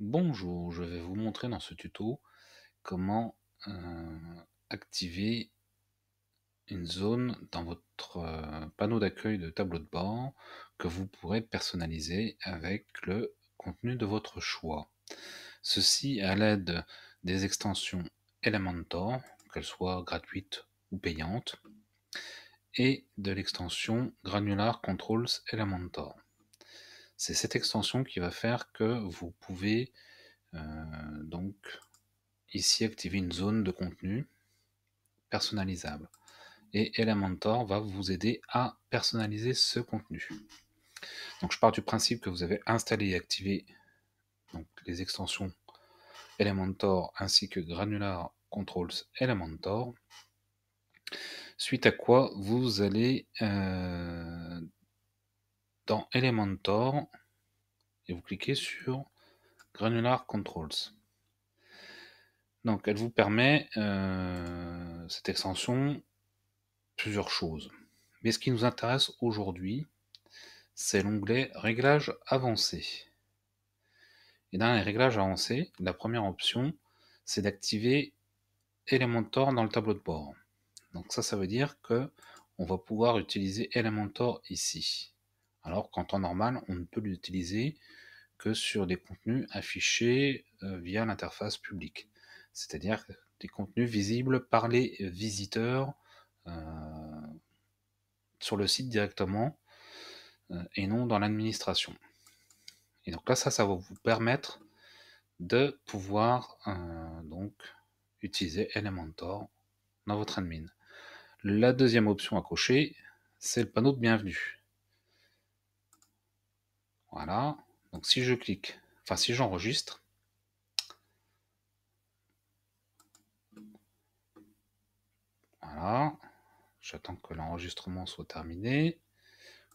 Bonjour, je vais vous montrer dans ce tuto comment euh, activer une zone dans votre euh, panneau d'accueil de tableau de bord que vous pourrez personnaliser avec le contenu de votre choix. Ceci à l'aide des extensions Elementor, qu'elles soient gratuites ou payantes, et de l'extension Granular Controls Elementor. C'est cette extension qui va faire que vous pouvez euh, donc ici activer une zone de contenu personnalisable. Et Elementor va vous aider à personnaliser ce contenu. Donc je pars du principe que vous avez installé et activé donc, les extensions Elementor ainsi que Granular Controls Elementor. Suite à quoi vous allez euh, dans Elementor et vous cliquez sur Granular Controls. Donc elle vous permet, euh, cette extension, plusieurs choses. Mais ce qui nous intéresse aujourd'hui, c'est l'onglet Réglages avancés. Et dans les réglages avancés, la première option, c'est d'activer Elementor dans le tableau de bord. Donc ça, ça veut dire que on va pouvoir utiliser Elementor ici alors qu'en temps normal, on ne peut l'utiliser que sur des contenus affichés euh, via l'interface publique, c'est-à-dire des contenus visibles par les visiteurs euh, sur le site directement euh, et non dans l'administration. Et donc là, ça, ça va vous permettre de pouvoir donc utiliser Elementor dans votre admin. La deuxième option à cocher, c'est le panneau de bienvenue. Voilà. Donc si je clique, enfin si j'enregistre, voilà, j'attends que l'enregistrement soit terminé.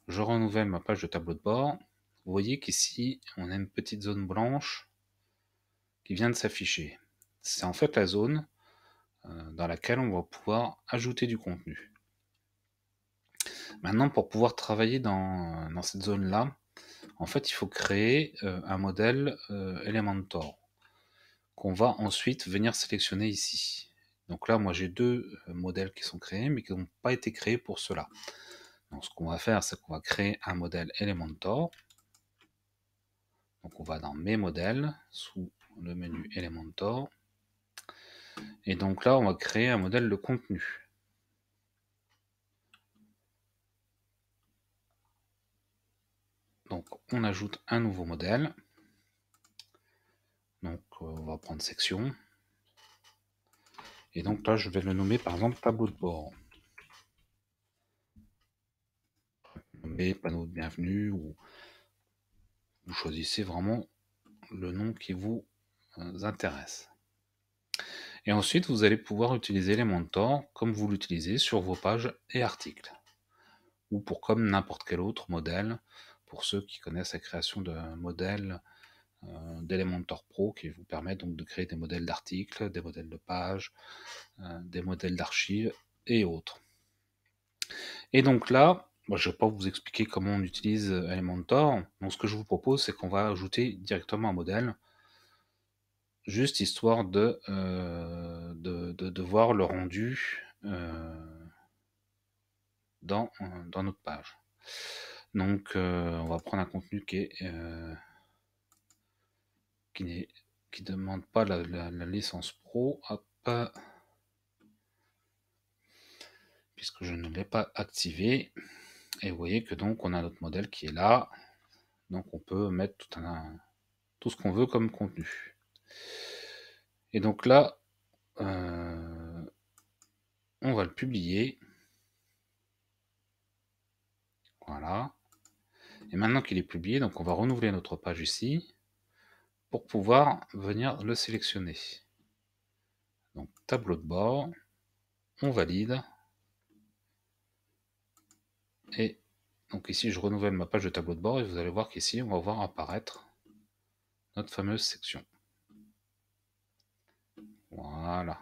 Je renouvelle ma page de tableau de bord. Vous voyez qu'ici, on a une petite zone blanche qui vient de s'afficher. C'est en fait la zone euh, dans laquelle on va pouvoir ajouter du contenu. Maintenant, pour pouvoir travailler dans, dans cette zone-là, en fait, il faut créer euh, un modèle euh, Elementor qu'on va ensuite venir sélectionner ici. Donc là, moi, j'ai deux euh, modèles qui sont créés, mais qui n'ont pas été créés pour cela. Donc, ce qu'on va faire, c'est qu'on va créer un modèle Elementor. Donc, on va dans Mes modèles, sous le menu Elementor. Et donc là, on va créer un modèle de contenu. Donc on ajoute un nouveau modèle. Donc euh, on va prendre section. Et donc là, je vais le nommer par exemple tableau de bord. mais panneau de bienvenue ou vous choisissez vraiment le nom qui vous euh, intéresse. Et ensuite, vous allez pouvoir utiliser les mentors comme vous l'utilisez sur vos pages et articles ou pour comme n'importe quel autre modèle pour ceux qui connaissent la création d'un modèle euh, d'Elementor Pro qui vous permet donc de créer des modèles d'articles, des modèles de pages, euh, des modèles d'archives et autres. Et donc là, je ne vais pas vous expliquer comment on utilise euh, Elementor. Donc, ce que je vous propose, c'est qu'on va ajouter directement un modèle, juste histoire de, de, voir le rendu dans, dans notre page. Donc, euh, on va prendre un contenu qui est euh, qui demande pas la, licence pro, puisque je ne l'ai pas activé. Et vous voyez que donc on a notre modèle qui est là, donc on peut mettre tout un tout ce qu'on veut comme contenu. Et donc là, euh, on va le publier. Voilà. Et maintenant qu'il est publié, donc on va renouveler notre page ici pour pouvoir venir le sélectionner. Donc tableau de bord, on valide. Et donc ici, je renouvelle ma page de tableau de bord et vous allez voir qu'ici, on va voir apparaître notre fameuse section. Voilà.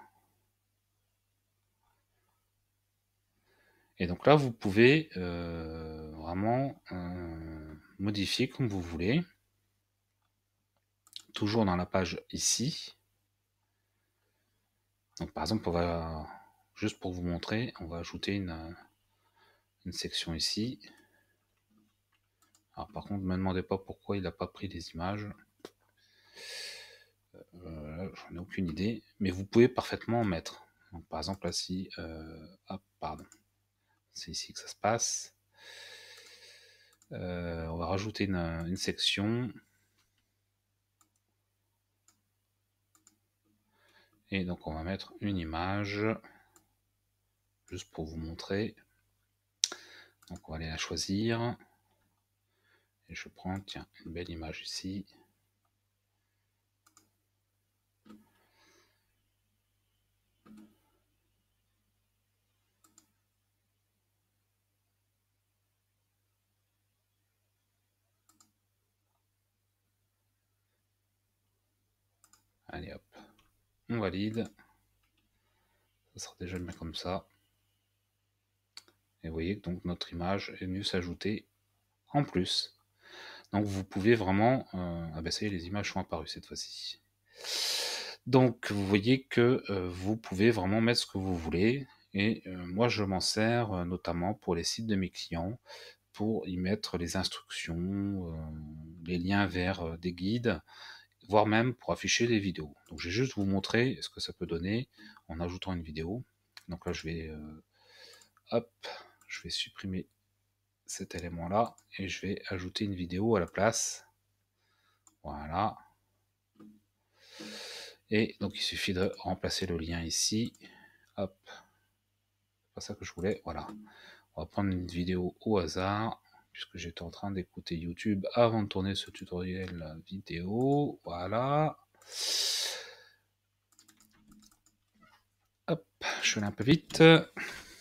Et donc là, vous pouvez euh, vraiment euh, modifier comme vous voulez. Toujours dans la page ici. Donc par exemple, on va, juste pour vous montrer, on va ajouter une, section ici. Alors par contre, ne me demandez pas pourquoi il n'a pas pris des images. Euh, j'en ai aucune idée. Mais vous pouvez parfaitement en mettre. par exemple, là, si... Euh, pardon. C'est ici que ça se passe. Euh, on va rajouter une, une section. Et donc on va mettre une image, juste pour vous montrer. Donc on va aller la choisir. Et je prends, tiens, une belle image ici. hop, on valide. Ça sera déjà bien comme ça. Et vous voyez que donc notre image est mieux s'ajouter en plus. Donc vous pouvez vraiment... Euh... Ah ben ça y est, les images sont apparues cette fois-ci. Donc vous voyez que euh, vous pouvez vraiment mettre ce que vous voulez. Et euh, moi je m'en sers euh, notamment pour les sites de mes clients, pour y mettre les instructions, les liens vers des guides voire même pour afficher des vidéos. Donc je vais juste vous montrer ce que ça peut donner en ajoutant une vidéo. Donc là je vais euh, hop, je vais supprimer cet élément là et je vais ajouter une vidéo à la place. Voilà. Et donc il suffit de remplacer le lien ici. Hop. C'est pas ça que je voulais. Voilà. On va prendre une vidéo au hasard puisque j'étais en train d'écouter YouTube avant de tourner ce tutoriel vidéo. Voilà. Hop, je vais un peu vite.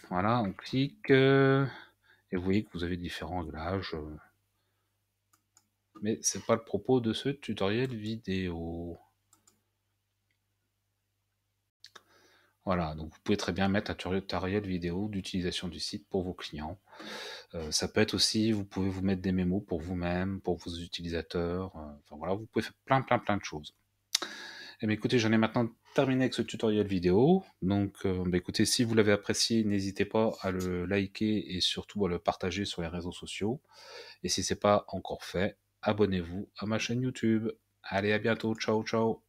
Voilà, on clique. Et vous voyez que vous avez différents réglages. Mais c'est pas le propos de ce tutoriel vidéo. Voilà, donc vous pouvez très bien mettre un tutoriel vidéo d'utilisation du site pour vos clients. Euh, ça peut être aussi, vous pouvez vous mettre des mémos pour vous-même, pour vos utilisateurs. Euh, enfin voilà, vous pouvez faire plein, plein, plein de choses. Et eh bien écoutez, j'en ai maintenant terminé avec ce tutoriel vidéo. Donc euh, bah, écoutez, si vous l'avez apprécié, n'hésitez pas à le liker et surtout à le partager sur les réseaux sociaux. Et si ce n'est pas encore fait, abonnez-vous à ma chaîne YouTube. Allez, à bientôt. Ciao, ciao.